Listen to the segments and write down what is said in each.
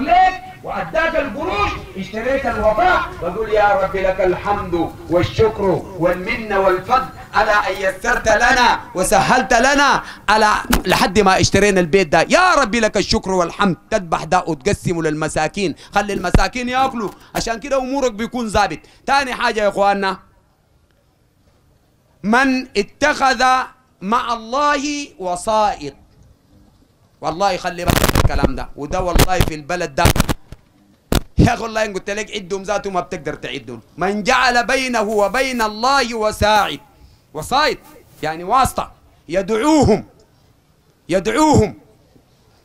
ليك وأداك القروش اشتريت الوفاء وقول يا رب لك الحمد والشكر والمنة والفضل على أن يسرت لنا وسهلت لنا على لحد ما اشترينا البيت ده يا ربي لك الشكر والحمد تذبح ده وتقسمه للمساكين خلي المساكين ياكلوا عشان كده أمورك بيكون ظابط ثاني حاجة يا إخواننا من اتخذ مع الله وسائط والله يخلي بقى. الكلام ده وده والله في البلد ده يا اخي والله ان قلت لك عدهم ذاته ما بتقدر تعدهم من جعل بينه وبين الله وساعد وصايد يعني واسطه يدعوهم يدعوهم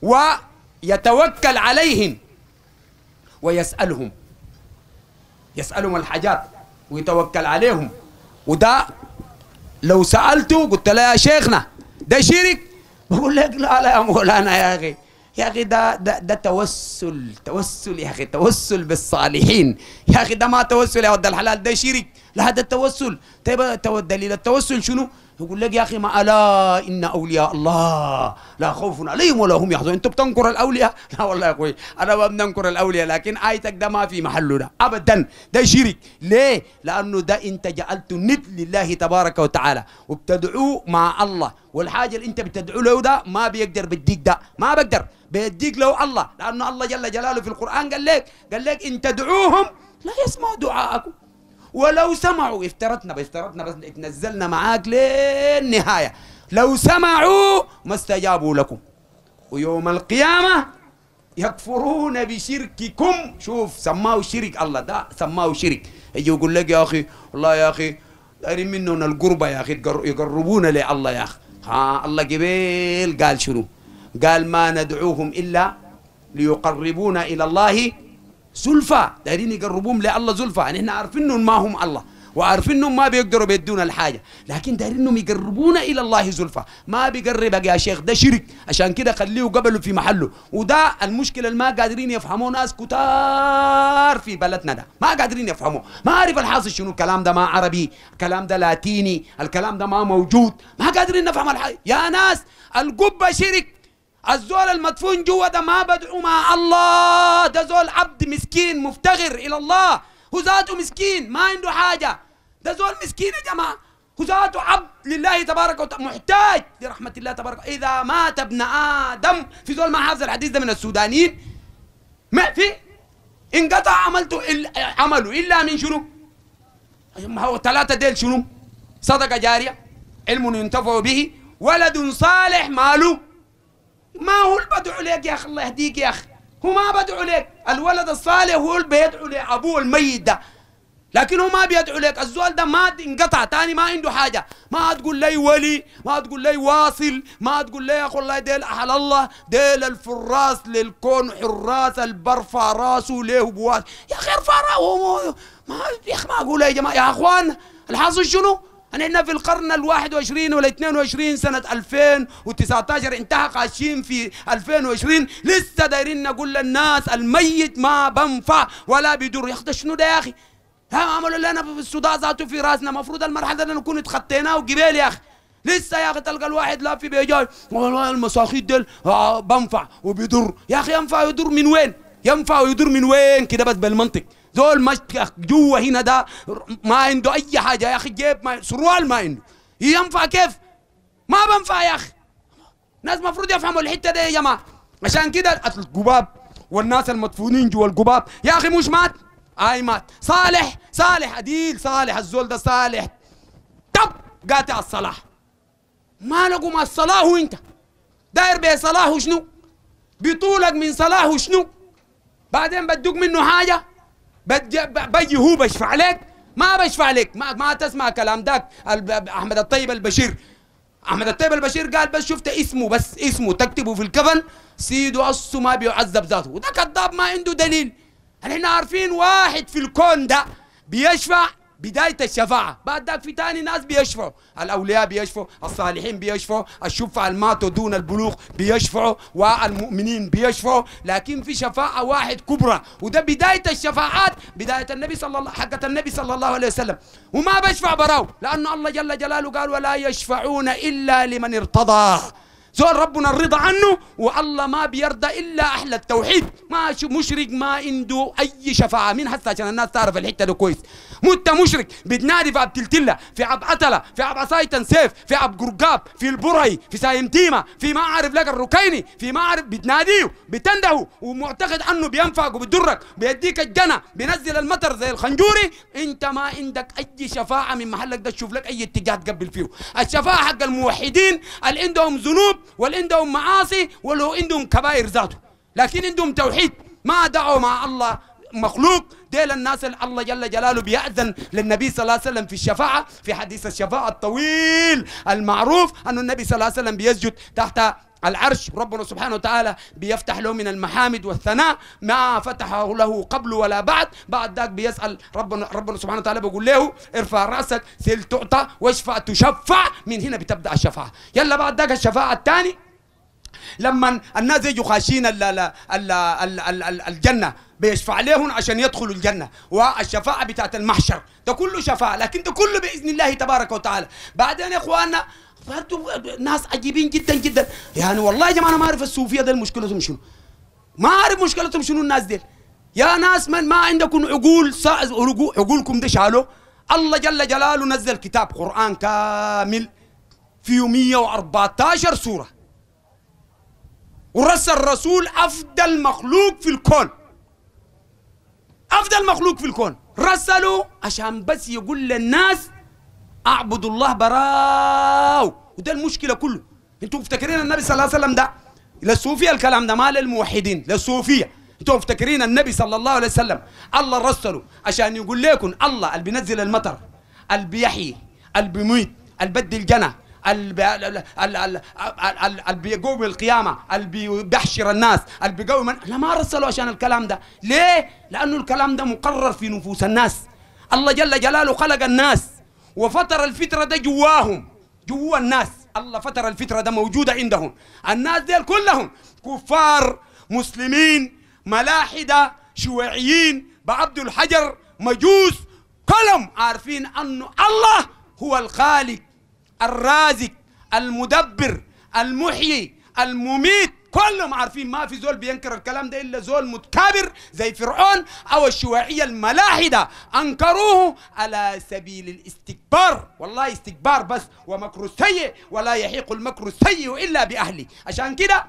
ويتوكل عليهم ويسالهم يسالهم الحاجات ويتوكل عليهم وده لو سالته قلت له يا شيخنا ده شرك بقول لك لا لا يا مولانا يا اخي يا اخي ده ده ده توسل توسل يا اخي توسل بالصالحين يا اخي ده ما توسل يا ود الحلال ده شرك لا ده التوسل طيب دليل التوسل شنو يقول لك يا اخي ما الا ان اولياء الله لا خوف عليهم ولا هم يحزنون انت بتنكر الاولياء لا والله يا اخوي انا ما بننكر الاولياء لكن ايتك ده ما في محله ده ابدا ده شرك ليه لانه ده انت جعلت ند لله تبارك وتعالى وبتدعوه مع الله والحاجه اللي انت بتدعو له ده ما بيقدر بديك ده ما بقدر بيديك له الله لانه الله جل جلاله في القران قال لك قال لك ان تدعوهم لا يسمعوا دعاءكم ولو سمعوا افترضنا افترضنا بس اتنزلنا معاك للنهاية لو سمعوا ما استجابوا لكم ويوم القيامة يكفرون بشرككم شوف سماه شرك الله ده سماه شرك يجي يقول لك يا أخي والله يا أخي دايرين منهم القربة يا أخي يقربونا لله يا أخي ها الله قبيل قال شنو قال ما ندعوهم إلا ليقربونا إلى الله زلفى دايرين يقربوهم لله زلفى يعني احنا عارفين انهم ما هم الله وعارفين انهم ما بيقدروا بيدونا الحاجه لكن دايرين انهم يقربونا الى الله زلفى ما بيقربك يا شيخ ده شرك عشان كده خليه قبله في محله وده المشكله اللي ما قادرين يفهموه ناس كتار في بلدنا ده ما قادرين يفهموه ما عارف الحاصل شنو الكلام ده ما عربي الكلام ده لاتيني الكلام ده ما موجود ما قادرين نفهم الحاجه يا ناس القبه شرك الزول المدفون جوا ده ما بدعو مع الله ده زول عبد مسكين مفتغر الى الله هو ذاته مسكين ما عنده حاجه ده زول مسكين يا جماعه هو ذاته عبد لله تبارك وتعالى محتاج لرحمه الله تبارك اذا مات ابن ادم في زول ما حافظ الحديث ده من السودانيين ما في انقطع عملته عمله الا من شنو؟ ما هو ثلاثه ديل شنو؟ صدقه جاريه علم ينتفع به ولد صالح ماله ما هو اللي بدعو لك يا اخي الله يهديك يا اخي هو ما بدعو لك الولد الصالح هو اللي بيدعو لابوه الميت ده لكن هو ما بيدعو لك الزول ده ما انقطع تاني ما عنده حاجة ما تقول لي ولي ما تقول لي واصل ما تقول لي يا أخو الله ديل أحل الله ديل الفراس للكون حراس البرفع راسه ليه بواس يا أخي ارفع راسه ما يا أخي ما أقول يا جماعة يا أخوان الحاصل شنو أنا هنا في القرن الواحد وعشرين ولا 22 سنة 2019 انتهى قاشين في 2020 لسه دايرين نقول للناس الميت ما بنفع ولا بيدور يا أخي شنو ده يا أخي؟ ها عملوا لنا في الصداع ذاته في راسنا المفروض المرحلة دي نكون اتخطيناه وقبيل يا أخي لسه يا اخي تلقى الواحد لا في بيجاي والله المساخيط ديل آه، بنفع وبيضر يا اخي ينفع ويدور من وين؟ ينفع ويضر من وين كده بس بالمنطق دول مش جوا هنا ده ما عنده اي حاجه يا اخي جيب ما سروال ما عنده ينفع كيف؟ ما بنفع يا اخي ناس المفروض يفهموا الحته دي يا جماعه عشان كده القباب والناس المدفونين جوا القباب يا اخي مش مات اي مات صالح صالح اديل صالح الزول ده صالح طب قاطع الصلاح ما لقوا مع الصلاح وانت داير به صلاح وشنو بيطولك من صلاح وشنو بعدين بدوك منه حاجه بجي هو بشفع لك ما بشفع لك ما, ما تسمع كلام داك احمد الطيب البشير احمد الطيب البشير قال بس شفت اسمه بس اسمه تكتبه في الكفن سيدو اصه ما بيعذب ذاته وده كذاب ما عنده دليل يعني احنا عارفين واحد في الكون ده بيشفع بداية الشفاعة بعد ذاك في تاني ناس بيشفعوا الأولياء بيشفعوا الصالحين بيشفعوا الشفعة الماتوا دون البلوغ بيشفعوا والمؤمنين بيشفعوا لكن في شفاعة واحد كبرى وده بداية الشفاعات بداية النبي صلى الله حقة النبي صلى الله عليه وسلم وما بشفع براو لأنه الله جل جلاله قال ولا يشفعون إلا لمن ارتضى زول ربنا الرضا عنه والله ما بيرضى الا احلى التوحيد ما مشرق ما عنده اي شفاعه من هسه عشان الناس تعرف الحته دي كويس مت مشرك بتنادي في عبد تلتله في عبد عتله في عبد عصايتن سيف في عبد قرقاب في البرهي في سايمتيمه في ما اعرف لك الركيني في ما اعرف بتناديه بتنده ومعتقد انه بينفعك وبيضرك بيديك الجنه بينزل المطر زي الخنجوري انت ما عندك اي شفاعه من محلك ده تشوف لك اي اتجاه تقبل فيه الشفاعه حق الموحدين اللي عندهم ذنوب واللي عندهم معاصي واللي عندهم كبائر ذاته لكن عندهم توحيد ما دعوا مع الله مخلوق ديل الناس اللي الله جل جلاله بيأذن للنبي صلى الله عليه وسلم في الشفاعة في حديث الشفاعة الطويل المعروف أن النبي صلى الله عليه وسلم بيسجد تحت العرش ربنا سبحانه وتعالى بيفتح له من المحامد والثناء ما فتحه له قبل ولا بعد بعد ذاك بيسأل ربنا ربنا سبحانه وتعالى بيقول له ارفع رأسك سل تعطى واشفع تشفع من هنا بتبدأ الشفاعة يلا بعد ذاك الشفاعة الثاني لما الناس يجوا خاشين ال ال ال الـ الـ الـ الجنه بيشفع عليهم عشان يدخلوا الجنه والشفاعه بتاعت المحشر ده كله شفاعه لكن ده كله باذن الله تبارك وتعالى بعدين يا اخواننا ناس عجيبين جدا جدا يعني والله يا جماعه انا ما اعرف الصوفيه ده مشكلتهم شنو ما اعرف مشكلتهم شنو الناس دي يا ناس من ما عندكم عقول عقولكم دي شالوا الله جل جلاله نزل كتاب قران كامل فيه 114 سوره ورسل الرسول أفضل مخلوق في الكون أفضل مخلوق في الكون رسلوا عشان بس يقول للناس اعبدوا الله براو وده المشكلة كله انتوا مفتكرين النبي صلى الله عليه وسلم ده للصوفية الكلام ده ما للموحدين للصوفية انتوا مفتكرين النبي صلى الله عليه وسلم الله رسله عشان يقول لكم الله اللي بينزل المطر اللي بيحيي اللي بيميت اللي بدي الجنة اللي بيقوم القيامه اللي بيحشر الناس اللي بيقوم لا ما رسلوا عشان الكلام ده ليه لانه الكلام ده مقرر في نفوس الناس الله جل جلاله خلق الناس وفطر الفطره ده جواهم جوا الناس الله فتر الفترة ده موجودة عندهم الناس ديل كلهم كفار مسلمين ملاحدة شيوعيين بعبد الحجر مجوس كلهم عارفين أنه الله هو الخالق الرازق المدبر المحيي المميت كلهم عارفين ما في زول بينكر الكلام ده الا زول متكابر زي فرعون او الشيوعيه الملاحده انكروه على سبيل الاستكبار والله استكبار بس ومكر سيء ولا يحيق المكر السيء الا باهله عشان كده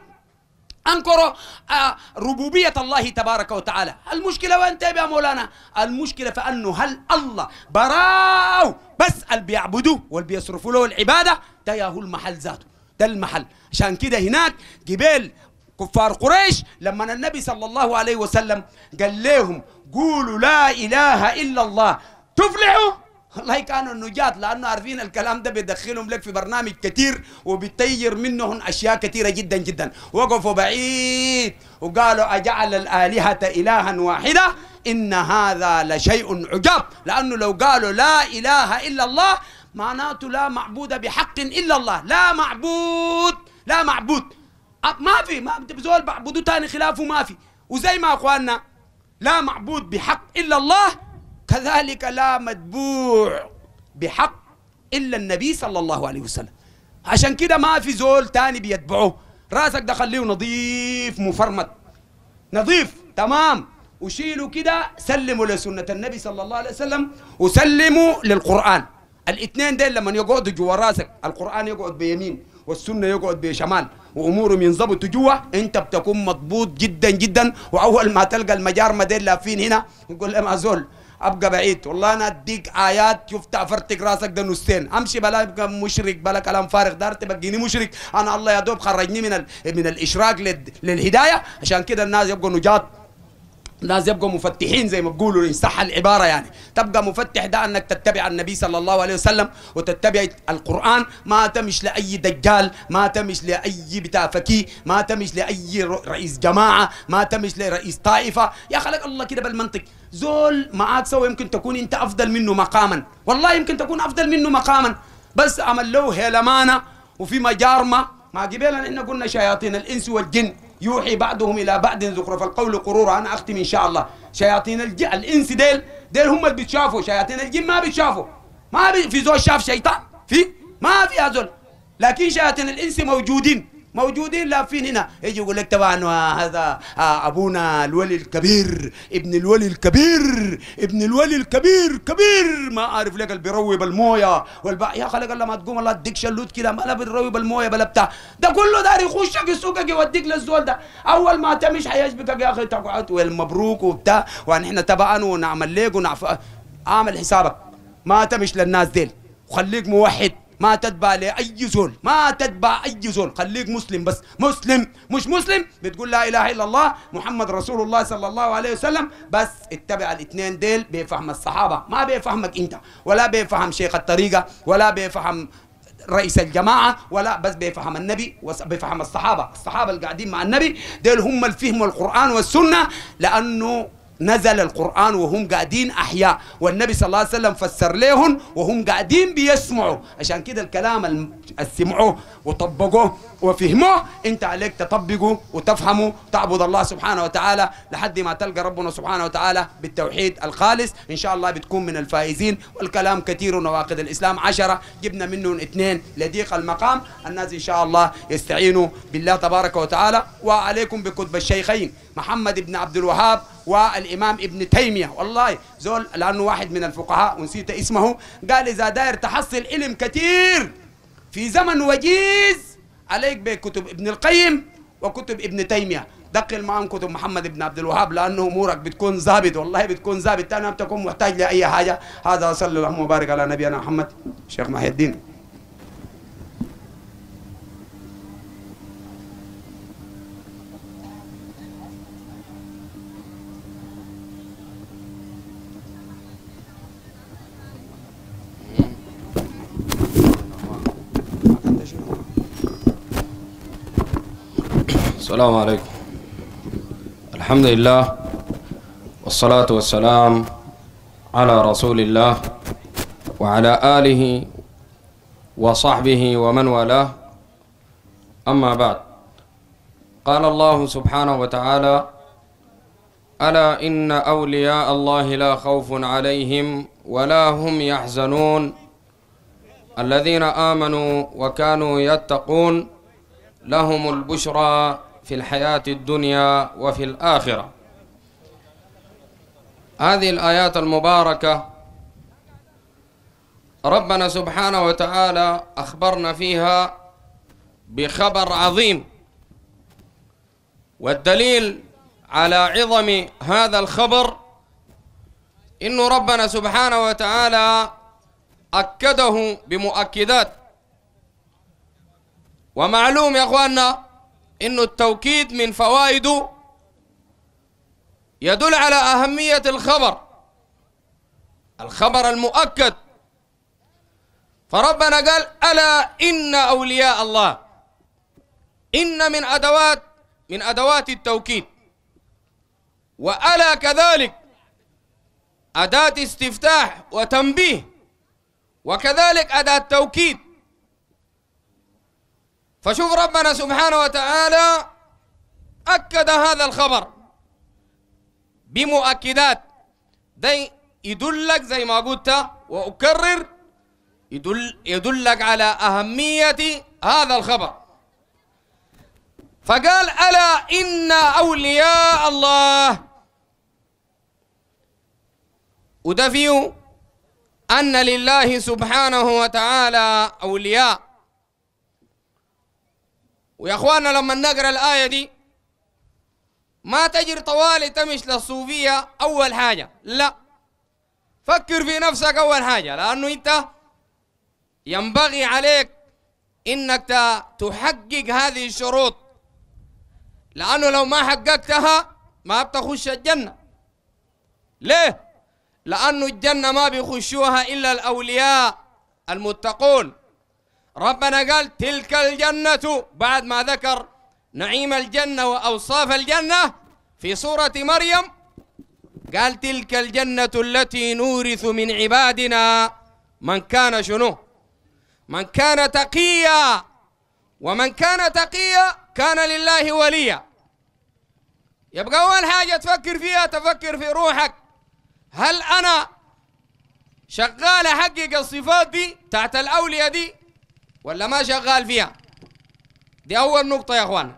أنكروا آه، ربوبية الله تبارك وتعالى المشكلة وين طيب يا مولانا المشكلة فأنه هل الله براو بس اللي بيعبدوه واللي بيصرفوا له العبادة ده ياهو المحل ذاته ده المحل عشان كده هناك جبال كفار قريش لما النبي صلى الله عليه وسلم قال لهم قولوا لا إله إلا الله تفلحوا والله كانوا النجاة لأنه عارفين الكلام ده بيدخلهم لك في برنامج كتير وبيطير منهم أشياء كثيره جدا جدا وقفوا بعيد وقالوا أجعل الآلهة إلها واحدة إن هذا لشيء عجاب لأنه لو قالوا لا إله إلا الله معناته لا معبود بحق إلا الله لا معبود لا معبود ما في ما زول بعبده ثاني خلافه ما في وزي ما أخواننا لا معبود بحق إلا الله كذلك لا متبوع بحق إلا النبي صلى الله عليه وسلم عشان كده ما في زول تاني بيتبعه راسك ده خليه نظيف مفرمد نظيف تمام وشيلوا كده سلموا لسنة النبي صلى الله عليه وسلم وسلموا للقرآن الاثنين دين لما يقعدوا جوا راسك القرآن يقعد بيمين والسنة يقعد بشمال وأمورهم ينظبطوا جوا أنت بتكون مضبوط جدا جدا وأول ما تلقى المجار ما دين لافين هنا يقول لهم أزول ابقى بعيد والله انا اديك ايات يفتح فرتك راسك ده نصين امشي بلا ابقى مشرك بلا كلام فارغ دار تبقيني مشرك انا الله يا دوب خرجني من ال... من الاشراك لل... للهدايه عشان كده الناس يبقوا نجات لازم يبقوا مفتحين زي ما بيقولوا ان صح العباره يعني تبقى مفتح ده انك تتبع النبي صلى الله عليه وسلم وتتبع القران ما تمش لاي دجال ما تمش لاي بتاع فكي ما تمش لاي رئيس جماعه ما تمش لرئيس طائفه يا خلق الله كده بالمنطق زول معاك سوى يمكن تكون انت افضل منه مقاما والله يمكن تكون افضل منه مقاما بس عمل له هيلمانه وفي مجارمه ما قبلنا ان قلنا شياطين الانس والجن يوحي بعضهم الى بعض زخرف القول قرورا انا اختم ان شاء الله شياطين الج... الانس ديل ديل هم اللي بيتشافوا شياطين الجن ما بيتشافوا ما بي... في زول شاف شيطان في ما في هذول لكن شياطين الانس موجودين موجودين لافين هنا يجي يقول لك طبعا آه، هذا آه، ابونا الولي الكبير ابن الولي الكبير ابن الولي الكبير كبير ما اعرف لك اللي بيروي المويه والبا يا خلق الله ما تقوم الله اديك شلوت كده ما لا بتروب المويه بلا بتاع ده كله داري يخشك يسوقك يوديك للزول ده اول ما تمش حيشبكك يا اخي تقعد والمبروك وبتاع ونحن تبعا ونعمل ليك ونعف اعمل حسابك ما تمش للناس ديل وخليك موحد ما تتبع لاي زول ما تتبع اي زول خليك مسلم بس مسلم مش مسلم بتقول لا اله الا الله محمد رسول الله صلى الله عليه وسلم بس اتبع الاثنين ديل بيفهم الصحابه ما بيفهمك انت ولا بيفهم شيخ الطريقه ولا بيفهم رئيس الجماعة ولا بس بيفهم النبي وبيفهم الصحابة الصحابة اللي قاعدين مع النبي ديل هم الفهم القران والسنة لأنه نزل القرآن وهم قاعدين أحياء والنبي صلى الله عليه وسلم فسر لهم وهم قاعدين بيسمعوا عشان كده الكلام السمعوا وطبقوه وفهموه انت عليك تطبقه وتفهمه تعبد الله سبحانه وتعالى لحد ما تلقى ربنا سبحانه وتعالى بالتوحيد الخالص ان شاء الله بتكون من الفائزين والكلام كثير ونواقض الاسلام عشرة جبنا منهم اثنين لضيق المقام الناس ان شاء الله يستعينوا بالله تبارك وتعالى وعليكم بكتب الشيخين محمد بن عبد الوهاب والامام ابن تيميه والله زول لانه واحد من الفقهاء ونسيت اسمه قال اذا داير تحصل علم كثير في زمن وجيز عليك بكتب ابن القيم وكتب ابن تيميه دقل معهم كتب محمد بن عبد الوهاب لانه امورك بتكون ظابط والله بتكون ظابط انا بتكون محتاج لاي حاجه هذا صلى الله وبارك على نبينا محمد شيخ محي الدين السلام عليكم الحمد لله والصلاة والسلام على رسول الله وعلى آله وصحبه ومن والاه أما بعد قال الله سبحانه وتعالى ألا إن أولياء الله لا خوف عليهم ولا هم يحزنون الذين آمنوا وكانوا يتقون لهم البشرى في الحياة الدنيا وفي الآخرة هذه الآيات المباركة ربنا سبحانه وتعالى أخبرنا فيها بخبر عظيم والدليل على عظم هذا الخبر إن ربنا سبحانه وتعالى أكده بمؤكدات ومعلوم يا أخواننا إنه التوكيد من فوائده يدل على أهمية الخبر الخبر المؤكد فربنا قال ألا إن أولياء الله إن من أدوات من أدوات التوكيد وألا كذلك أداة استفتاح وتنبيه وكذلك أداة توكيد فشوف ربنا سبحانه وتعالى أكد هذا الخبر بمؤكدات ده يدلك زي ما قلت وأكرر يدل يدلك على أهمية هذا الخبر فقال ألا إن أولياء الله ودفيوا أن لله سبحانه وتعالى أولياء ويا اخواننا لما نقرا الايه دي ما تجري طوالي تمش للصوفيه اول حاجه لا فكر في نفسك اول حاجه لانه انت ينبغي عليك انك تحقق هذه الشروط لانه لو ما حققتها ما بتخش الجنه ليه لانه الجنه ما بيخشوها الا الاولياء المتقون ربنا قال تلك الجنة بعد ما ذكر نعيم الجنة وأوصاف الجنة في سورة مريم قال تلك الجنة التي نورث من عبادنا من كان شنو من كان تقيا ومن كان تقيا كان لله وليا يبقى أول حاجة تفكر فيها تفكر في روحك هل أنا شغال أحقق الصفات دي تحت الأولية دي ولا ما شغال فيها دي أول نقطة يا أخوان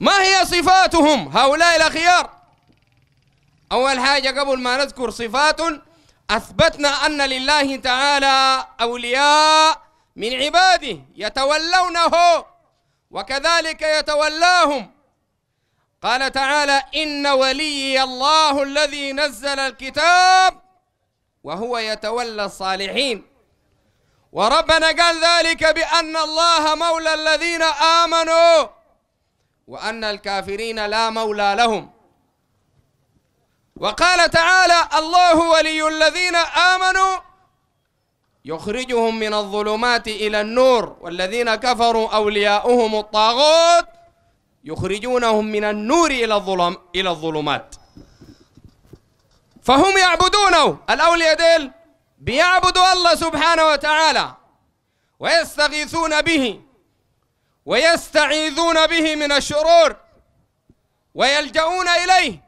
ما هي صفاتهم هؤلاء الأخيار أول حاجة قبل ما نذكر صفات أثبتنا أن لله تعالى أولياء من عباده يتولونه وكذلك يتولاهم قال تعالى إن ولي الله الذي نزل الكتاب وهو يتولى الصالحين وربنا قال ذلك بأن الله مولى الذين آمنوا وأن الكافرين لا مولى لهم وقال تعالى الله ولي الذين آمنوا يخرجهم من الظلمات إلى النور والذين كفروا أولياؤهم الطاغوت يخرجونهم من النور إلى الظلم إلى الظلمات فهم يعبدونه الأولياء ديل بيعبدوا الله سبحانه وتعالى ويستغيثون به ويستعيذون به من الشرور ويلجؤون إليه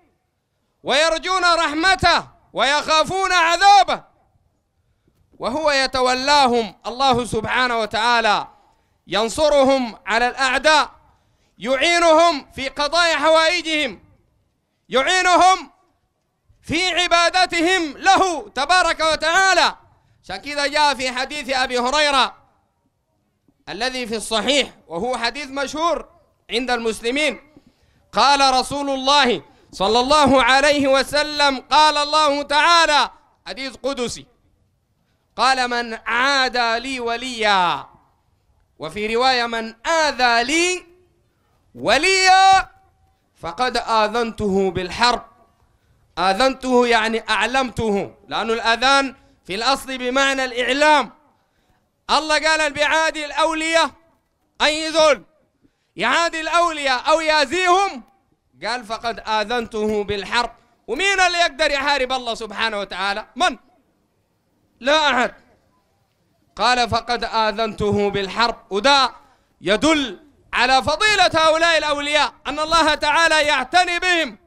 ويرجون رحمته ويخافون عذابه وهو يتولاهم الله سبحانه وتعالى ينصرهم على الأعداء يعينهم في قضاء حوائجهم يعينهم في عبادتهم له تبارك وتعالى عشان كذا جاء في حديث أبي هريرة الذي في الصحيح وهو حديث مشهور عند المسلمين قال رسول الله صلى الله عليه وسلم قال الله تعالى حديث قدسي قال من عادى لي وليا وفي رواية من آذى لي وليا فقد آذنته بالحرب آذنته يعني أعلمته لأن الأذان في الأصل بمعنى الإعلام الله قال بيعادي الأولياء أي ذل يعادي الأولياء أو يازيهم قال فقد آذنته بالحرب ومين اللي يقدر يحارب الله سبحانه وتعالى من لا أحد قال فقد آذنته بالحرب وده يدل على فضيلة هؤلاء الأولياء أن الله تعالى يعتني بهم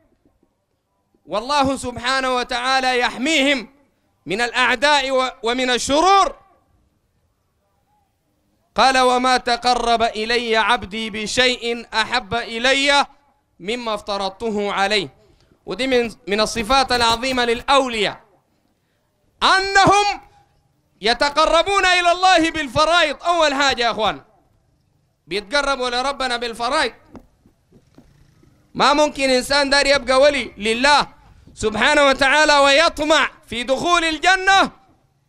والله سبحانه وتعالى يحميهم من الأعداء ومن الشرور قال وما تقرب إلي عبدي بشيء أحب إلي مما افترضته عليه ودي من, من الصفات العظيمة للأولياء أنهم يتقربون إلى الله بالفرائض أول حاجة يا أخوان بيتقربوا لربنا بالفرائض ما ممكن إنسان دار يبقى ولي لله سبحانه وتعالى ويطمع في دخول الجنة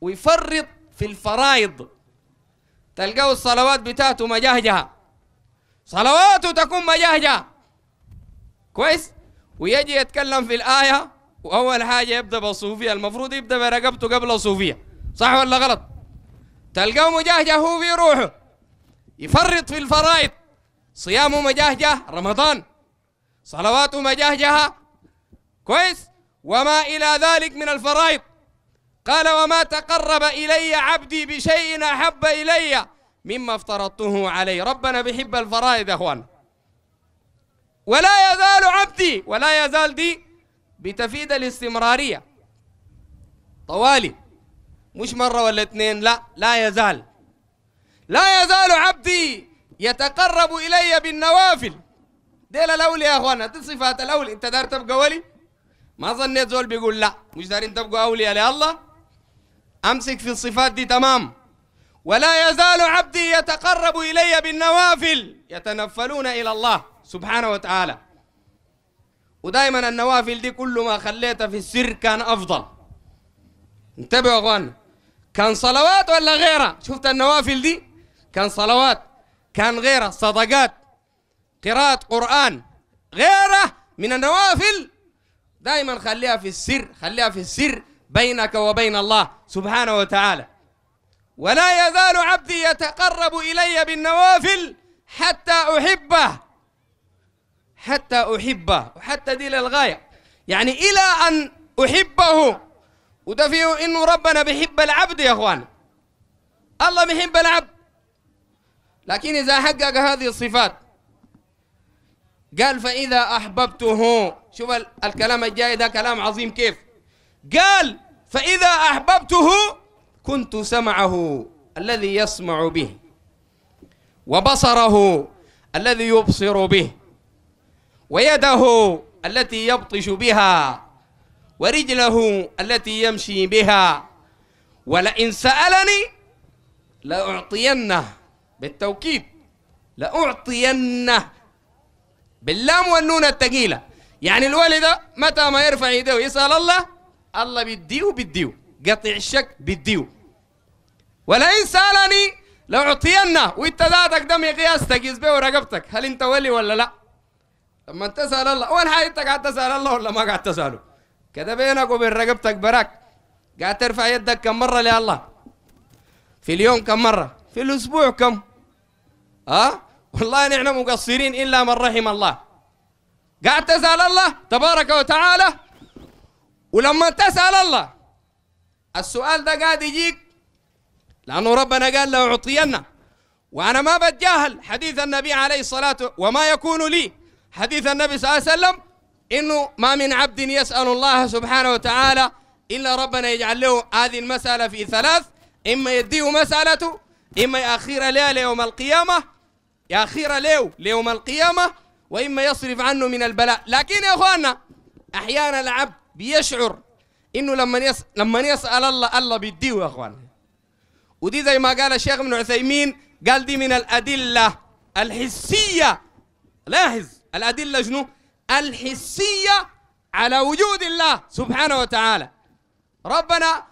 ويفرط في الفرائض تلقوا الصلوات بتاعته مجهجة صلواته تكون مجهجة كويس ويجي يتكلم في الآية وأول حاجة يبدأ بالصوفية المفروض يبدأ برقبته قبل الصوفية صح ولا غلط تلقاه مجهجه هو في روحه يفرط في الفرائض صيامه مجهجه رمضان صلواته مجهجه كويس وما إلى ذلك من الفرائض قال وما تقرب إلي عبدي بشيء أحب إلي مما افترضته علي ربنا بيحب الفرائض يا أخوان ولا يزال عبدي ولا يزال دي بتفيد الاستمرارية طوالي مش مرة ولا اثنين لا لا يزال لا يزال عبدي يتقرب إلي بالنوافل ديل الأولي يا أخوانا دي صفات الأولي أنت دار تبقى ولي ما ظنيت زول بيقول لا مش دارين تبقوا أولياء لله أمسك في الصفات دي تمام ولا يزال عبدي يتقرب إلي بالنوافل يتنفلون إلى الله سبحانه وتعالى ودائما النوافل دي كل ما خليتها في السر كان أفضل انتبهوا يا أخوان كان صلوات ولا غيرها شفت النوافل دي كان صلوات كان غيرها صدقات قراءة قرآن غيره من النوافل دائما خليها في السر خليها في السر بينك وبين الله سبحانه وتعالى ولا يزال عبدي يتقرب إلي بالنوافل حتى أحبه حتى أحبه وحتى دي للغاية يعني إلى أن أحبه وده فيه إنه ربنا بيحب العبد يا أخوان الله بيحب العبد لكن إذا حقق هذه الصفات قال فإذا أحببته شوف الكلام الجاي ده كلام عظيم كيف قال فإذا أحببته كنت سمعه الذي يسمع به وبصره الذي يبصر به ويده التي يبطش بها ورجله التي يمشي بها ولئن سألني لأعطينه بالتوكيد لأعطينه باللام والنون الثقيله يعني الولد ده متى ما يرفع يديه يسأل الله الله بيديه بيديه قطع الشك بيديه ولئن سألني لأعطينه وانت ذاتك دم قياستك يزبي رقبتك هل انت ولي ولا لا لما تسأل الله وين انت قاعد تسأل الله ولا ما قاعد تسأله كذا بينك وبين رقبتك براك قاعد ترفع يدك كم مرة لله الله في اليوم كم مرة في الأسبوع كم ها أه؟ والله نحن مقصرين إلا من رحم الله قاعد تسأل الله تبارك وتعالى ولما تسأل الله السؤال ده قاعد يجيك لأنه ربنا قال له أعطينا وأنا ما بتجاهل حديث النبي عليه الصلاة وما يكون لي حديث النبي صلى الله عليه وسلم إنه ما من عبد يسأل الله سبحانه وتعالى إلا ربنا يجعل له هذه المسألة في ثلاث إما يديه مسألته إما يأخير له ليوم القيامة يأخير له ليوم القيامة وإما يصرف عنه من البلاء لكن يا أخوانا أحيانا العبد بيشعر إنه لما يس... لما يسأل الله الله بيديه يا أخوانا ودي زي ما قال الشيخ ابن عثيمين قال دي من الأدلة الحسية لاحظ الأدلة شنو الحسية على وجود الله سبحانه وتعالى ربنا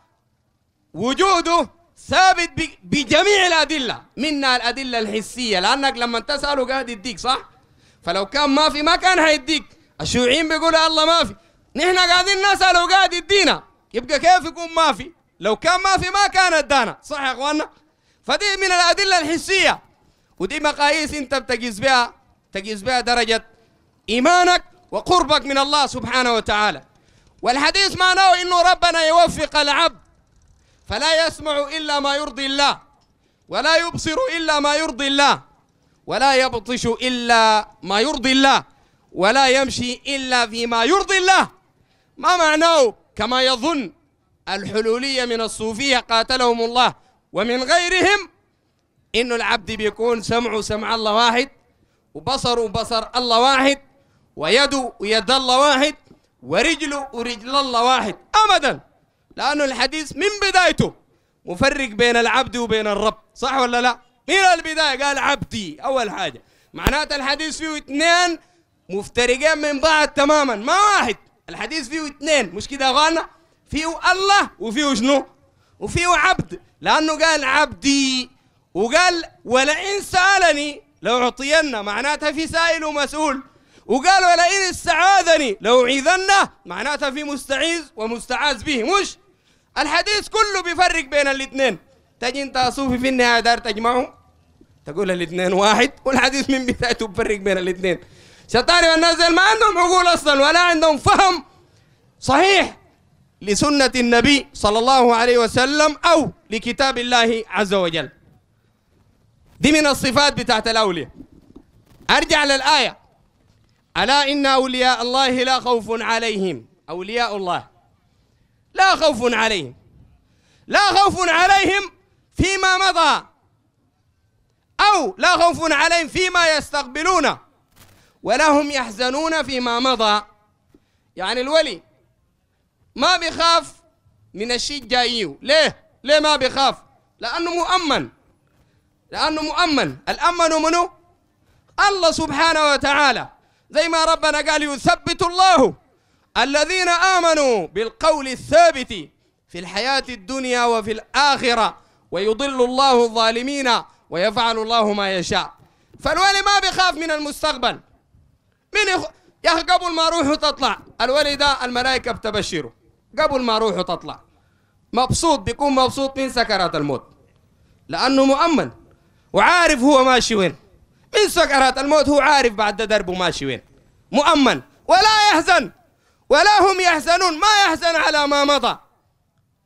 وجوده ثابت بجميع الأدلة منها الأدلة الحسية لأنك لما تسأله قاعد يديك صح فلو كان ما في ما كان هيديك الشيوعيين بيقولوا الله ما في نحن قاعدين نسأل وقاعد يدينا يبقى كيف يكون ما في لو كان ما في ما كان ادانا صح يا اخواننا فدي من الادله الحسيه ودي مقاييس انت بتقيس بها تقيس بها درجه ايمانك وقربك من الله سبحانه وتعالى والحديث معناه انه ربنا يوفق العبد فلا يسمع الا ما يرضي الله ولا يبصر الا ما يرضي الله ولا يبطش إلا ما يرضي الله ولا يمشي إلا فيما يرضي الله ما معناه كما يظن الحلولية من الصوفية قاتلهم الله ومن غيرهم إنه العبد بيكون سمعه سمع الله واحد وبصره بصر الله واحد ويده يد الله واحد ورجله ورجل الله واحد أبدا لأنه الحديث من بدايته مفرق بين العبد وبين الرب صح ولا لا؟ من البداية قال عبدي أول حاجة معناته الحديث فيه اثنين مفترقين من بعض تماما ما واحد الحديث فيه اثنين مش كده غانا فيه الله وفيه شنو وفيه عبد لأنه قال عبدي وقال ولئن سألني لأعطينه معناتها في سائل ومسؤول وقال ولئن استعاذني لأعيذنه معناتها في مستعيذ ومستعاذ به مش الحديث كله بيفرق بين الاثنين تجي انت صوفي في النهاية دار تجمعهم تقول الاثنين واحد والحديث من بدايته بفرق بين الاثنين شطار الناس ما عندهم عقول اصلا ولا عندهم فهم صحيح لسنة النبي صلى الله عليه وسلم أو لكتاب الله عز وجل دي من الصفات بتاعت الأولياء أرجع للآية ألا إن أولياء الله لا خوف عليهم أولياء الله لا خوف عليهم لا خوف عليهم فيما مضى أو لا خوف عليهم فيما يستقبلون ولا هم يحزنون فيما مضى يعني الولي ما بيخاف من الشيء الجاي ليه ليه ما بيخاف لأنه مؤمن لأنه مؤمن الأمن منه الله سبحانه وتعالى زي ما ربنا قال يثبت الله الذين آمنوا بالقول الثابت في الحياة الدنيا وفي الآخرة ويضل الله الظالمين ويفعل الله ما يشاء فالولي ما بيخاف من المستقبل من يخ... يا اخي قبل ما روحه تطلع الولي ده الملائكه بتبشره قبل ما روحه تطلع مبسوط بيكون مبسوط من سكرات الموت لانه مؤمن وعارف هو ماشي وين من سكرات الموت هو عارف بعد دربه ماشي وين مؤمن ولا يحزن ولا هم يحزنون ما يحزن على ما مضى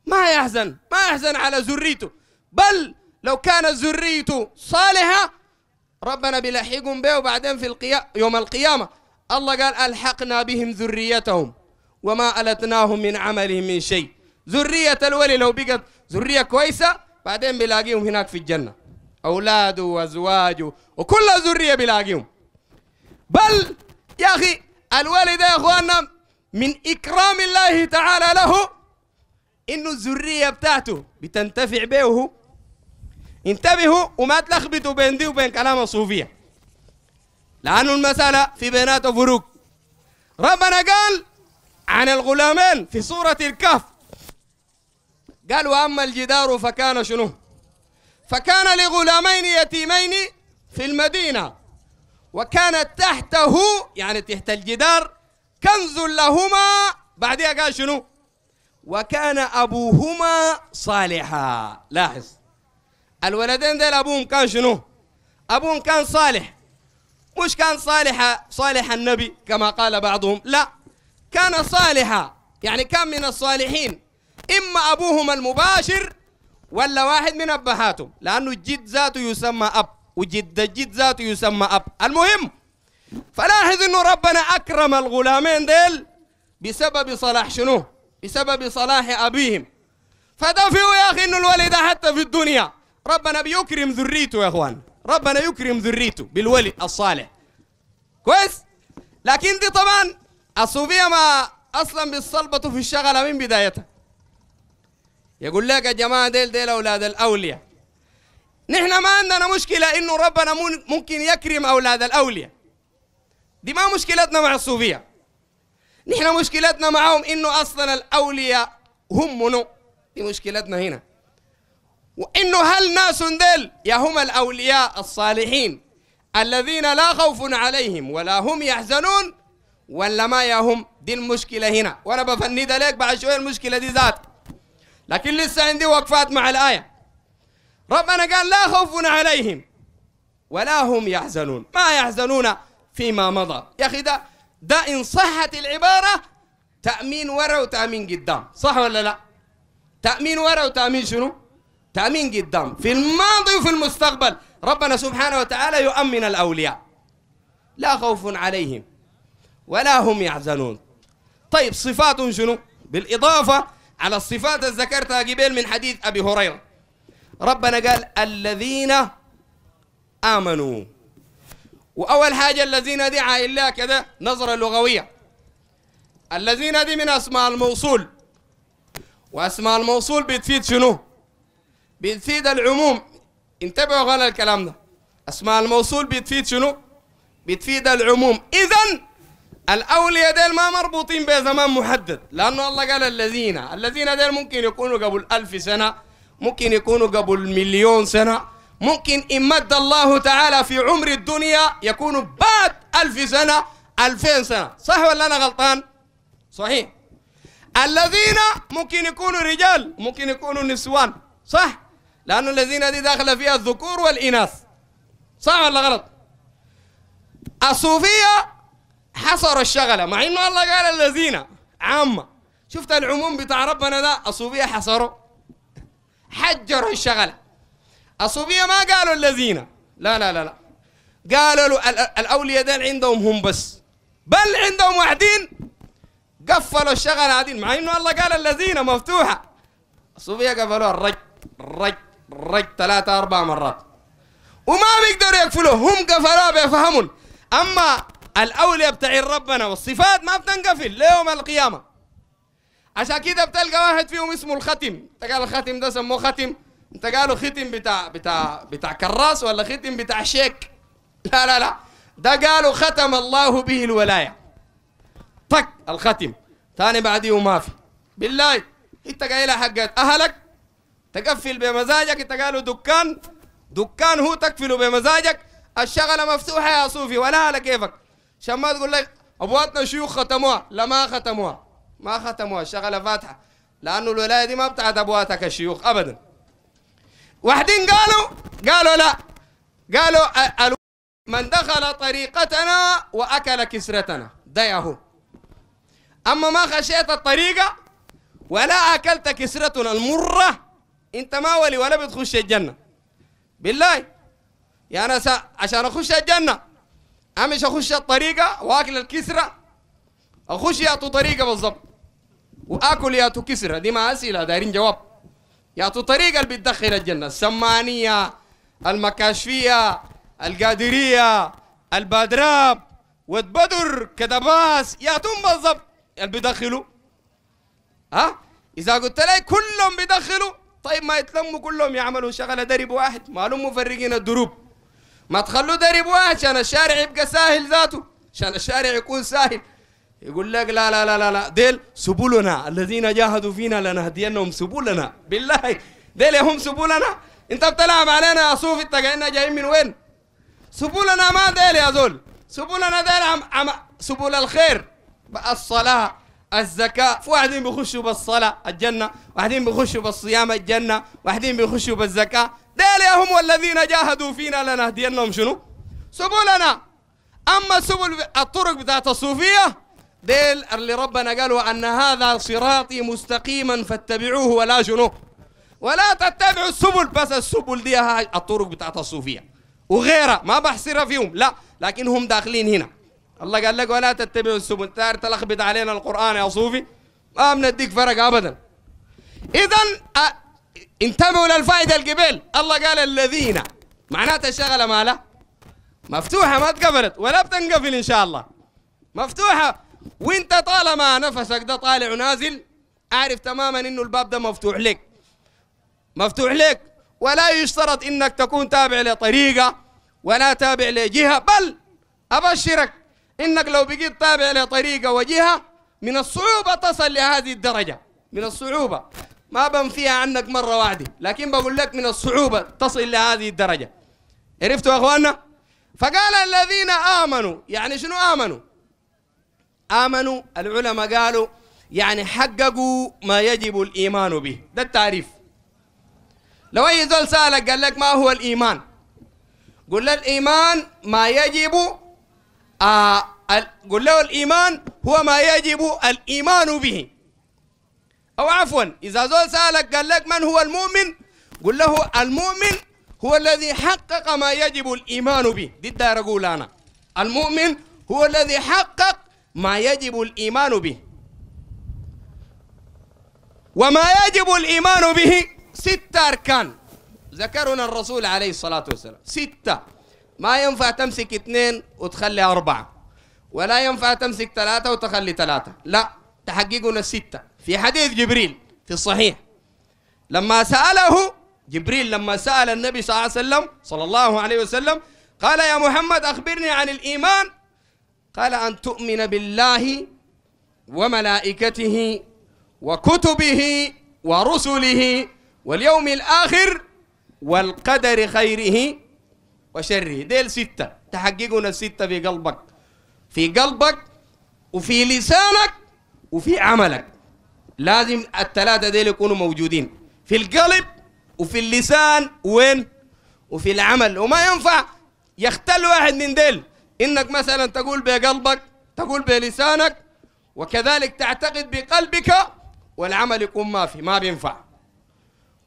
ما يحزن ما يحزن على ذريته بل لو كانت ذريته صالحة ربنا بيلحقهم به وبعدين في القيا... يوم القيامة الله قال ألحقنا بهم ذريتهم وما ألتناهم من عملهم من شيء ذرية الولي لو بقت ذرية كويسة بعدين بيلاقيهم هناك في الجنة أولاده وأزواجه وكل ذرية بيلاقيهم بل يا أخي الولي ده يا أخواننا من إكرام الله تعالى له إنه الذرية بتاعته بتنتفع به انتبهوا وما تلخبطوا بين دي وبين كلام الصوفية لأنه المسألة في بينات فروق ربنا قال عن الغلامين في سورة الكهف قال وأما الجدار فكان شنو فكان لغلامين يتيمين في المدينة وكانت تحته يعني تحت الجدار كنز لهما بعدها قال شنو وكان أبوهما صالحا لاحظ الولدين ديل أبوهم كان شنو أبوهم كان صالح مش كان صالح صالح النبي كما قال بعضهم لا كان صالحا يعني كان من الصالحين إما أبوهم المباشر ولا واحد من أبهاتهم لأنه الجد ذاته يسمى أب وجد الجد ذاته يسمى أب المهم فلاحظ أنه ربنا أكرم الغلامين ديل بسبب صلاح شنو بسبب صلاح أبيهم فدفعوا يا أخي أنه الولد حتى في الدنيا ربنا بيكرم ذريته يا اخوان ربنا يكرم ذريته بالولي الصالح كويس لكن دي طبعا الصوفيه ما اصلا بالصلبة في الشغله من بدايتها يقول لك يا جماعه ديل ديل اولاد الاولياء نحن ما عندنا مشكله انه ربنا ممكن يكرم اولاد الاولياء دي ما مشكلتنا مع الصوفيه نحن مشكلتنا معهم انه اصلا الاولياء هم منو دي مشكلتنا هنا وإنه هل ناس ذل يا هم الأولياء الصالحين الذين لا خوف عليهم ولا هم يحزنون ولا ما يا هم دي المشكلة هنا وأنا بفند لك بعد شوية المشكلة دي ذات لكن لسه عندي وقفات مع الآية ربنا قال لا خوف عليهم ولا هم يحزنون ما يحزنون فيما مضى يا أخي ده ده إن صحت العبارة تأمين ورا وتأمين قدام صح ولا لا تأمين ورا وتأمين شنو تأمين قدام في الماضي وفي المستقبل ربنا سبحانه وتعالى يؤمن الأولياء لا خوف عليهم ولا هم يحزنون طيب صفات شنو بالإضافة على الصفات اللي ذكرتها قبل من حديث أبي هريرة ربنا قال الذين آمنوا وأول حاجة الذين دعا إلا كذا نظرة لغوية الذين دي من أسماء الموصول وأسماء الموصول بتفيد شنو بتفيد العموم انتبهوا على الكلام ده اسماء الموصول بتفيد شنو بتفيد العموم اذا الاولياء ديل ما مربوطين بزمان محدد لانه الله قال الذين الذين ديل ممكن يكونوا قبل ألف سنه ممكن يكونوا قبل مليون سنه ممكن ان مد الله تعالى في عمر الدنيا يكونوا بعد ألف سنه ألفين سنه صح ولا انا غلطان صحيح الذين ممكن يكونوا رجال ممكن يكونوا نسوان صح لأنه الذين دي داخلة فيها الذكور والإناث صح ولا غلط الصوفية حصروا الشغلة مع إنه الله قال الذين عامة شفت العموم بتاع ربنا ده الصوفية حصروا حجروا الشغلة الصوفية ما قالوا الذين لا لا لا لا قالوا الأولياء دول عندهم هم بس بل عندهم واحدين قفلوا الشغلة هذه مع إنه الله قال الذين مفتوحة الصوفية قفلوها الرج الرج رج ثلاثة أربع مرات وما بيقدروا يقفلوه هم قفلوه بيفهمون أما الأولياء بتاعين ربنا والصفات ما بتنقفل ليوم القيامة عشان كده بتلقى واحد فيهم اسمه الختم انت قال الختم ده سموه ختم انت قالوا ختم بتاع بتاع بتاع كراس ولا ختم بتاع شيك لا لا لا ده قالوا ختم الله به الولاية طق الختم ثاني بعديه ما في بالله انت قايلها حقت اهلك تقفل بمزاجك انت قالوا دكان دكان هو تقفله بمزاجك الشغلة مفتوحة يا صوفي ولا على كيفك عشان ما تقول لك أبواتنا شيوخ ختموها لا ما ختموها ما ختموها الشغلة فاتحة لأنه الولاية دي ما بتاعت أبواتك الشيوخ أبدا واحدين قالوا قالوا لا قالوا من دخل طريقتنا وأكل كسرتنا ده ياهو أما ما خشيت الطريقة ولا أكلت كسرتنا المرة انت ما ولي ولا بتخش الجنة بالله يا ناس عشان اخش الجنة امش اخش الطريقة واكل الكسرة اخش ياتو طريقة بالظبط واكل ياتو كسرة دي ما اسئلة دايرين جواب ياتو طريقة اللي بتدخل الجنة السمانية المكاشفية القادرية البادراب والبدر كدباس ياتون بالظبط اللي بيدخلوا ها اذا قلت لي كلهم بيدخلوا طيب ما يتلموا كلهم يعملوا شغلة درب واحد ما لهم مفرقين الدروب ما تخلوا درب واحد عشان الشارع يبقى ساهل ذاته عشان الشارع يكون ساهل يقول لك لا لا لا لا لا ديل سبلنا الذين جاهدوا فينا لنهدينهم سبلنا بالله ديل هم سبلنا انت بتلعب علينا يا صوفي انت كأننا جايين من وين سبلنا ما ديل يا زول سبلنا ديل عم عم سبل الخير الصلاة الزكاة في واحدين بيخشوا بالصلاة الجنة واحدين بيخشوا بالصيام الجنة واحدين بيخشوا بالزكاة ديل هم الذين جاهدوا فينا لنهدينهم شنو سبلنا أما سبل الطرق بتاعت الصوفية ديل اللي ربنا قالوا أن هذا صراطي مستقيما فاتبعوه ولا شنو ولا تتبعوا السبل بس السبل دي الطرق بتاعت الصوفية وغيرها ما بحصرها فيهم لا لكن هم داخلين هنا الله قال لك ولا تتبعوا السبل تار تلخبط علينا القرآن يا صوفي ما بنديك فرق أبدا إذا أ... انتبهوا للفائدة القبل الله قال الذين معناتها الشغلة مالها مفتوحة ما تقفلت ولا بتنقفل إن شاء الله مفتوحة وانت طالما نفسك ده طالع ونازل اعرف تماما انه الباب ده مفتوح لك مفتوح لك ولا يشترط انك تكون تابع لطريقة ولا تابع لجهة بل ابشرك إنك لو بقيت تابع لطريقة وجهة من الصعوبة تصل لهذه الدرجة من الصعوبة ما بنفيها عنك مرة واحدة لكن بقول لك من الصعوبة تصل لهذه الدرجة عرفتوا يا أخواننا فقال الذين آمنوا يعني شنو آمنوا آمنوا العلماء قالوا يعني حققوا ما يجب الإيمان به ده التعريف لو أي زول سألك قال لك ما هو الإيمان قل الإيمان ما يجب آه، قل له الإيمان هو ما يجب الإيمان به أو عفوا إذا زول سألك قال لك من هو المؤمن قل له المؤمن هو الذي حقق ما يجب الإيمان به دي الدار أقول أنا المؤمن هو الذي حقق ما يجب الإيمان به وما يجب الإيمان به ستة أركان ذكرنا الرسول عليه الصلاة والسلام ستة ما ينفع تمسك اثنين وتخلي أربعة ولا ينفع تمسك ثلاثة وتخلي ثلاثة لا تحققنا الستة في حديث جبريل في الصحيح لما سأله جبريل لما سأل النبي صلى الله عليه وسلم صلى الله عليه وسلم قال يا محمد أخبرني عن الإيمان قال أن تؤمن بالله وملائكته وكتبه ورسله واليوم الآخر والقدر خيره وشره ديل ستة تحققنا الستة في قلبك في قلبك وفي لسانك وفي عملك لازم الثلاثة ديل يكونوا موجودين في القلب وفي اللسان وين وفي العمل وما ينفع يختل واحد من ديل انك مثلا تقول بقلبك تقول بلسانك وكذلك تعتقد بقلبك والعمل يكون ما في ما بينفع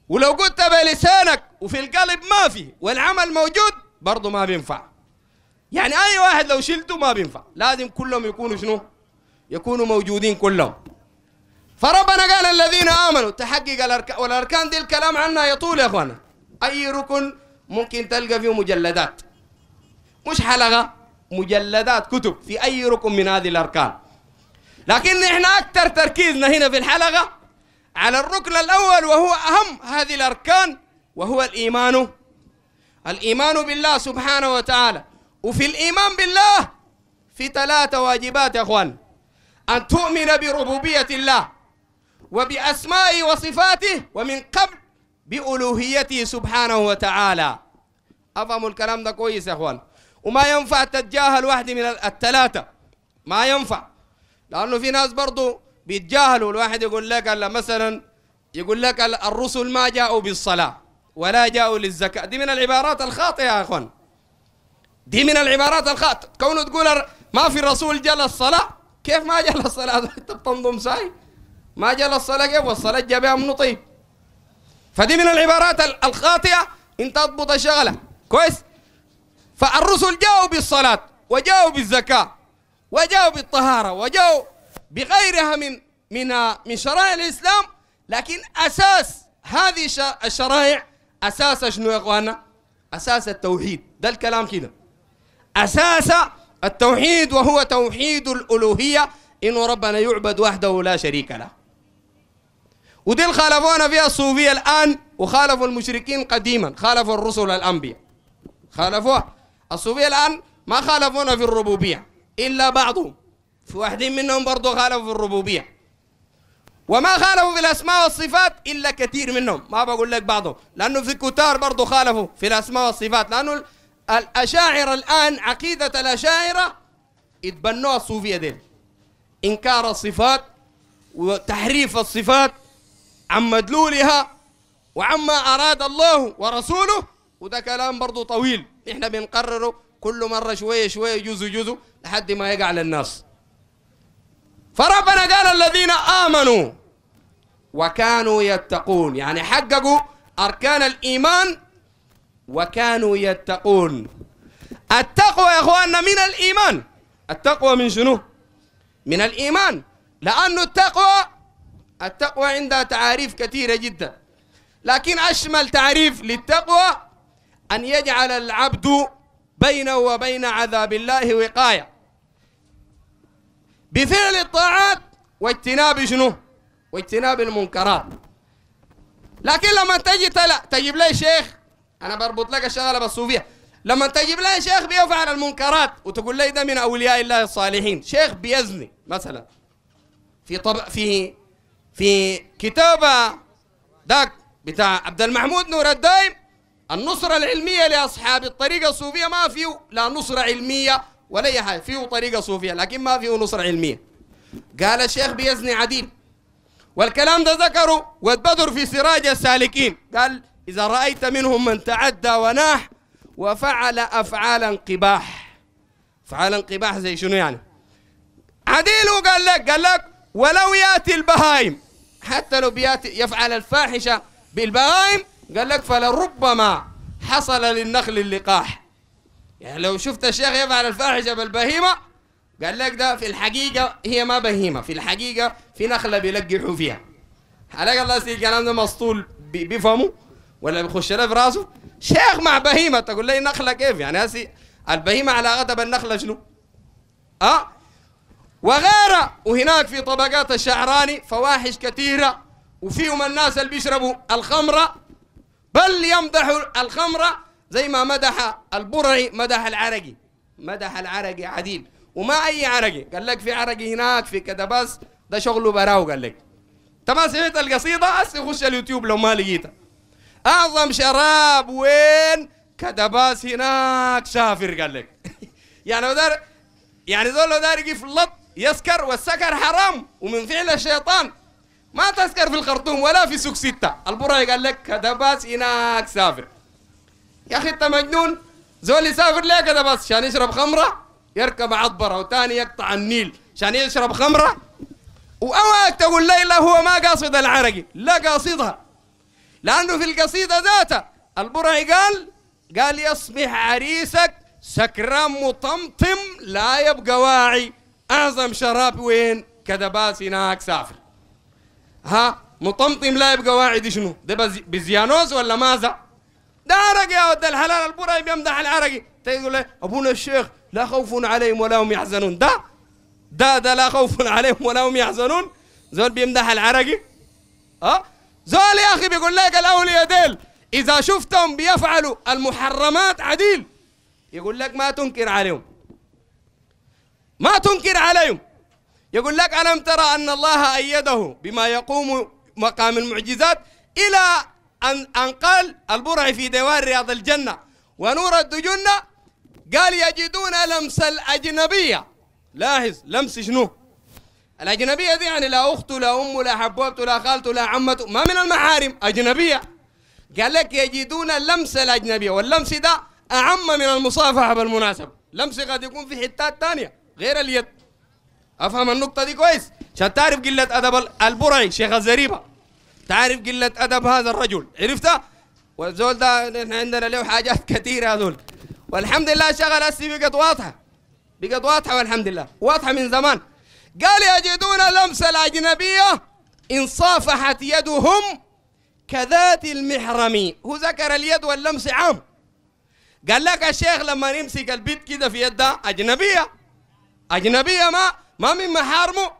ولو قلت بلسانك وفي القلب ما في والعمل موجود برضه ما بينفع يعني اي واحد لو شلته ما بينفع لازم كلهم يكونوا شنو يكونوا موجودين كلهم فربنا قال الذين امنوا تحقق الاركان والاركان دي الكلام عنها يطول يا اخوانا اي ركن ممكن تلقى فيه مجلدات مش حلقه مجلدات كتب في اي ركن من هذه الاركان لكن احنا اكثر تركيزنا هنا في الحلقه على الركن الاول وهو اهم هذه الاركان وهو الايمان الإيمان بالله سبحانه وتعالى وفي الإيمان بالله في ثلاثة واجبات يا أخوان أن تؤمن بربوبية الله وبأسمائه وصفاته ومن قبل بألوهيته سبحانه وتعالى أفهموا الكلام ده كويس يا أخوان وما ينفع تتجاهل واحد من الثلاثة ما ينفع لأنه في ناس برضو بيتجاهلوا الواحد يقول لك مثلا يقول لك الرسل ما جاءوا بالصلاة ولا جاءوا للزكاة دي من العبارات الخاطئة يا أخوان دي من العبارات الخاطئة كونه تقول ما في رسول جل الصلاة كيف ما جل الصلاة أنت بتنظم ساي ما جل الصلاة كيف والصلاة جاء بها من طيب فدي من العبارات الخاطئة إن تضبط الشغلة كويس فالرسل جاؤوا بالصلاة وجاؤوا بالزكاة وجاؤوا بالطهارة وجاؤوا بغيرها من من من شرائع الإسلام لكن أساس هذه الشرائع أساس شنو يا اخوانا؟ اساس التوحيد ده الكلام كده اساس التوحيد وهو توحيد الالوهيه انه ربنا يعبد وحده لا شريك له ودي اللي خالفونا فيها الصوفيه الان وخالفوا المشركين قديما خالفوا الرسل الانبياء خالفوها الصوفيه الان ما خالفونا في الربوبيه الا بعضهم في واحدين منهم برضه خالفوا في الربوبيه وما خالفوا في الأسماء والصفات إلا كثير منهم ما بقول لك بعضهم لأنه في كتار برضه خالفوا في الأسماء والصفات لأنه الأشاعرة الآن عقيدة الأشاعرة اتبنوها الصوفية ديل إنكار الصفات وتحريف الصفات عن مدلولها وعما أراد الله ورسوله وده كلام برضه طويل إحنا بنقرره كل مرة شوية شوية جزء جزء لحد ما يقع للناس فربنا قال الذين آمنوا وكانوا يتقون يعني حققوا أركان الإيمان وكانوا يتقون التقوى يا إخواننا من الإيمان التقوى من شنو؟ من الإيمان لأن التقوى التقوى عندها تعاريف كثيرة جدا لكن أشمل تعريف للتقوى أن يجعل العبد بينه وبين عذاب الله وقاية بفعل الطاعات واجتناب شنو واجتناب المنكرات لكن لما تجي تلا تجيب لي شيخ انا بربط لك الشغله بالصوفيه لما تجيب لي شيخ بيفعل المنكرات وتقول لي ده من اولياء الله الصالحين شيخ بيزني مثلا في طب في في كتابه داك بتاع عبد المحمود نور الدايم النصرة العلمية لأصحاب الطريقة الصوفية ما فيه لا نصرة علمية ولا اي حاجه فيه طريقه صوفيه لكن ما فيه نصره علميه قال الشيخ بيزني عديل والكلام ده ذكره وبدر في سراج السالكين قال اذا رايت منهم من تعدى وناح وفعل افعال قباح افعال قباح زي شنو يعني عديل قال لك قال لك ولو ياتي البهايم حتى لو بياتي يفعل الفاحشه بالبهايم قال لك فلربما حصل للنخل اللقاح يعني لو شفت الشيخ يفعل الفاحشه بالبهيمه قال لك ده في الحقيقه هي ما بهيمه في الحقيقه في نخله بيلقحوا فيها عليك الله سيدي الكلام ده مسطول بيفهمه ولا بيخش له في راسه شيخ مع بهيمه تقول لي إيه نخله كيف يعني هسي البهيمه علاقتها بالنخله شنو؟ اه وغيره وهناك في طبقات الشعراني فواحش كثيره وفيهم الناس اللي بيشربوا الخمره بل يمدحوا الخمره زي ما مدح البرعي مدح العرقي مدح العرقي عديل وما اي عرقي قال لك في عرقي هناك في كذا بس ده شغله براو قال لك تمام سمعت القصيده هسه خش اليوتيوب لو ما لقيتها اعظم شراب وين بس هناك سافر قال لك يعني دار يعني ذول لو دار اللط يسكر والسكر حرام ومن فعل الشيطان ما تسكر في الخرطوم ولا في سوق ستة البرعي قال لك بس هناك سافر يا اخي انت مجنون زول يسافر ليه كذا بس عشان يشرب خمره يركب عطبره وتاني يقطع النيل عشان يشرب خمره واوعك تقول لي لا هو ما قاصد العرقي لا قاصدها لانه في القصيده ذاتها البرعي قال قال يصبح عريسك سكران مطمطم لا يبقى واعي اعظم شراب وين كدباس هناك سافر ها مطمطم لا يبقى واعي دي شنو ده بزيانوس ولا ماذا ده يا ود الحلال البرايب يمدح العرقي تقول له ابونا الشيخ لا خوف عليهم ولا هم يحزنون ده ده ده لا خوف عليهم ولا هم يحزنون زول بيمدح العرقي اه زول يا اخي بيقول لك الاولياء ديل اذا شفتهم بيفعلوا المحرمات عديل يقول لك ما تنكر عليهم ما تنكر عليهم يقول لك ألم ترى أن الله أيده بما يقوم مقام المعجزات إلى أن أنقل البرع في ديوان رياض الجنة ونور الدجنة قال يجدون لمس الأجنبية لاحظ لمس شنو الأجنبية دي يعني لا أخته لا أمه لا حبوبته لا خالته لا عمته ما من المحارم أجنبية قال لك يجدون لمس الأجنبية واللمس ده أعم من المصافحة بالمناسبة لمس قد يكون في حتات تانية غير اليد أفهم النقطة دي كويس عشان تعرف قلة أدب البرعي شيخ الزريبة تعرف قلة أدب هذا الرجل عرفته والزول ده احنا عندنا له حاجات كثيرة هذول والحمد لله شغل أسي بقت واضحة بقت واضحة والحمد لله واضحة من زمان قال يجدون لمس الأجنبية إن صافحت يدهم كذات المحرم هو ذكر اليد واللمس عام قال لك الشيخ لما يمسك البيت كده في يده أجنبية أجنبية ما ما من محارمه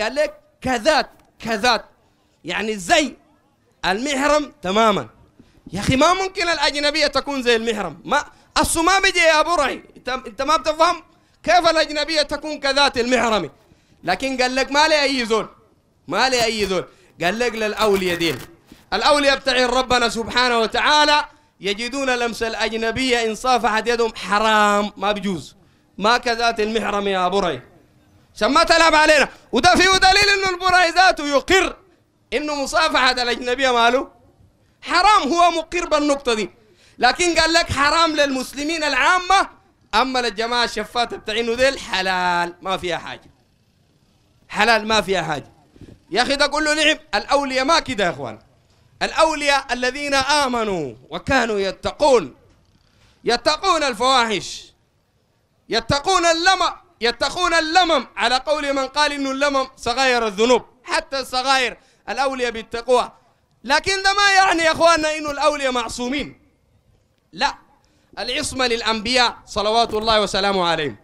قال لك كذات كذات يعني زي المحرم تماما يا اخي ما ممكن الاجنبيه تكون زي المحرم ما اصل ما بيجي يا ابو رعي انت ما بتفهم كيف الاجنبيه تكون كذات المحرم لكن قال لك ما لي اي زول ما لي اي زول قال لك للاولياء دين الاولياء بتعين ربنا سبحانه وتعالى يجدون لمس الاجنبيه ان صافحت يدهم حرام ما بجوز ما كذات المحرم يا ابو عشان ما تلعب علينا وده فيه دليل انه البرعي ذاته يقر إنه مصافحة الأجنبية ماله حرام هو مقر بالنقطة دي لكن قال لك حرام للمسلمين العامة أما للجماعة الشفاتة بتاعينه ديل حلال ما فيها حاجة حلال ما فيها حاجة يا أخي ده كله نعم الأولياء ما كده يا إخوان الأولياء الذين آمنوا وكانوا يتقون يتقون الفواحش يتقون اللمأ يتقون اللمم على قول من قال إنه اللمم صغير الذنوب حتى الصغائر الأولياء بالتقوى لكن ده ما يعني يا أخواننا إنه الأولياء معصومين لا العصمة للأنبياء صلوات الله وسلامه عليهم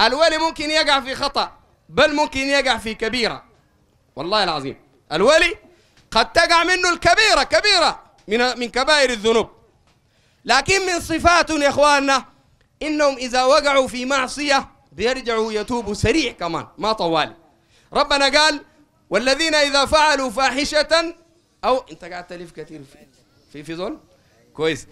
الولي ممكن يقع في خطأ بل ممكن يقع في كبيرة والله العظيم الولي قد تقع منه الكبيرة كبيرة من من كبائر الذنوب لكن من صفات يا إخواننا إنهم إذا وقعوا في معصية بيرجعوا يتوبوا سريع كمان ما طوال ربنا قال والذين إذا فعلوا فاحشة أو أنت قاعد تلف كثير في في, في ظلم كويس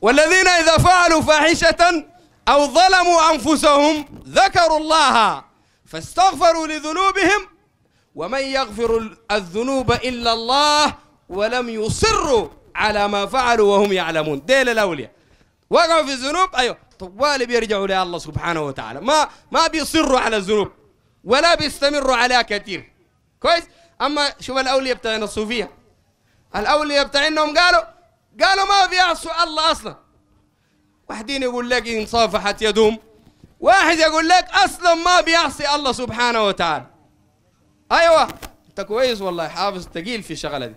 والذين إذا فعلوا فاحشة أو ظلموا أنفسهم ذكروا الله فاستغفروا لذنوبهم ومن يغفر الذنوب إلا الله ولم يصروا على ما فعلوا وهم يعلمون ديل الأولياء وقعوا في الذنوب أيوه طوال بيرجعوا لله سبحانه وتعالى ما ما بيصروا على الذنوب ولا بيستمروا عليها كثير كويس اما شوف الاولياء بتاعنا الصوفيه الاولياء بتاعنهم قالوا قالوا ما بيعصوا الله اصلا واحدين يقول لك ان صافحت يدهم واحد يقول لك اصلا ما بيعصي الله سبحانه وتعالى ايوه انت كويس والله حافظ ثقيل في الشغله دي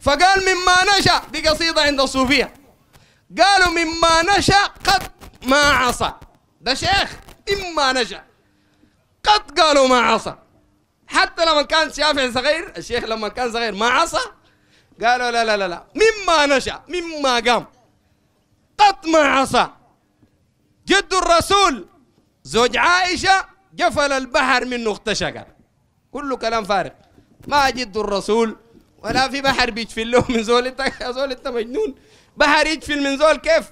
فقال مما نشا دي قصيده عند الصوفيه قالوا مما نشا قد ما عصى ده شيخ مما نشا قد قالوا ما عصى حتى لما كان شافعي صغير الشيخ لما كان صغير ما عصى قالوا لا لا لا لا مما نشا مما قام قط ما عصى جد الرسول زوج عائشة جفل البحر منه اختشق كله كلام فارغ ما جد الرسول ولا في بحر بيجفل له من زول انت يا زول انت مجنون بحر يجفل من زول كيف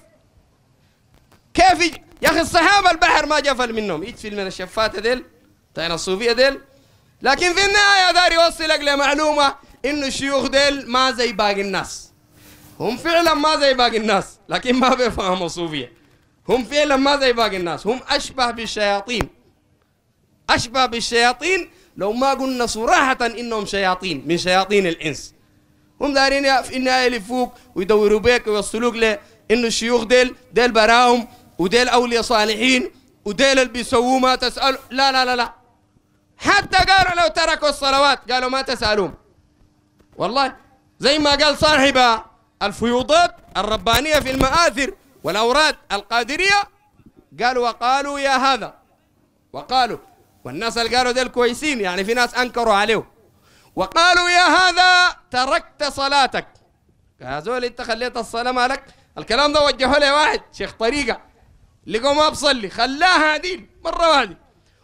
كيف يج... يا اخي الصحابه البحر ما جفل منهم يجفل من الشفاته ديل تاين الصوفيه ديل لكن في النهاية داري يوصلك لمعلومة إنه الشيوخ ديل ما زي باقي الناس هم فعلا ما زي باقي الناس لكن ما بيفهموا صوفية هم فعلا ما زي باقي الناس هم أشبه بالشياطين أشبه بالشياطين لو ما قلنا صراحة إنهم شياطين من شياطين الإنس هم دارين في النهاية يلفوك ويدوروا بيك ويوصلوك له إنه الشيوخ ديل ديل براهم وديل أولياء صالحين وديل اللي بيسووه ما تسأل لا لا لا لا حتى قالوا لو تركوا الصلوات قالوا ما تسألون والله زي ما قال صاحب الفيوضات الربانية في المآثر والأوراد القادرية قالوا وقالوا يا هذا وقالوا والناس اللي قالوا ذي كويسين يعني في ناس أنكروا عليه وقالوا يا هذا تركت صلاتك يا زول انت خليت الصلاة مالك الكلام ده وجهه لي واحد شيخ طريقة لقوا ما بصلي خلاها عديل مرة واحدة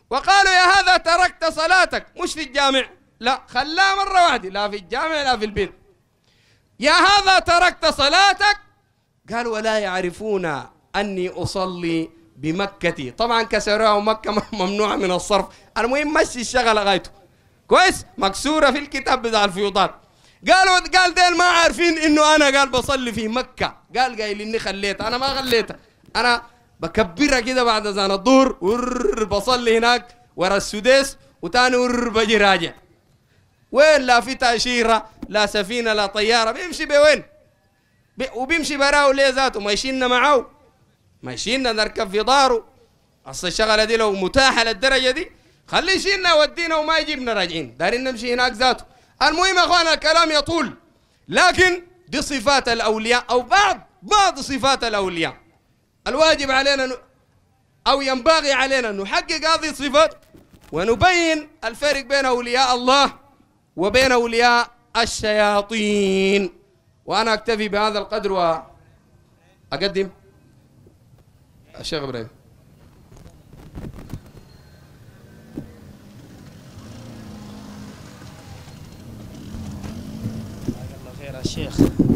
وقالوا يا هذا تركت صلاتك مش في الجامع لا خلاها مرة واحدة لا في الجامع لا في البيت يا هذا تركت صلاتك قال ولا يعرفون أني أصلي بمكة طبعا كسروها مكة ممنوعة من الصرف المهم مشي الشغلة غايته كويس مكسورة في الكتاب بتاع الفيوضات قالوا قال ديل ما عارفين انه انا قال بصلي في مكة قال قايل اني خليتها انا ما خليتها انا بكبرها كده بعد اذان الظهر بصلي هناك ورا السديس وتاني بجي راجع وين لا في تأشيرة لا سفينة لا طيارة بيمشي بوين بي وبيمشي براه ليه ذاته ما يشيلنا معاه ما يشيلنا نركب في داره اصل الشغلة دي لو متاحة للدرجة دي خليه يشيلنا ودينا وما يجيبنا راجعين دارين نمشي هناك ذاته المهم يا اخوانا الكلام يطول لكن دي صفات الاولياء او بعض بعض صفات الاولياء الواجب علينا ن... أو ينبغي علينا أن نحقق هذه الصفات ونبين الفرق بين أولياء الله وبين أولياء الشياطين وأنا أكتفي بهذا القدر وأقدم الشيخ إبراهيم الشيخ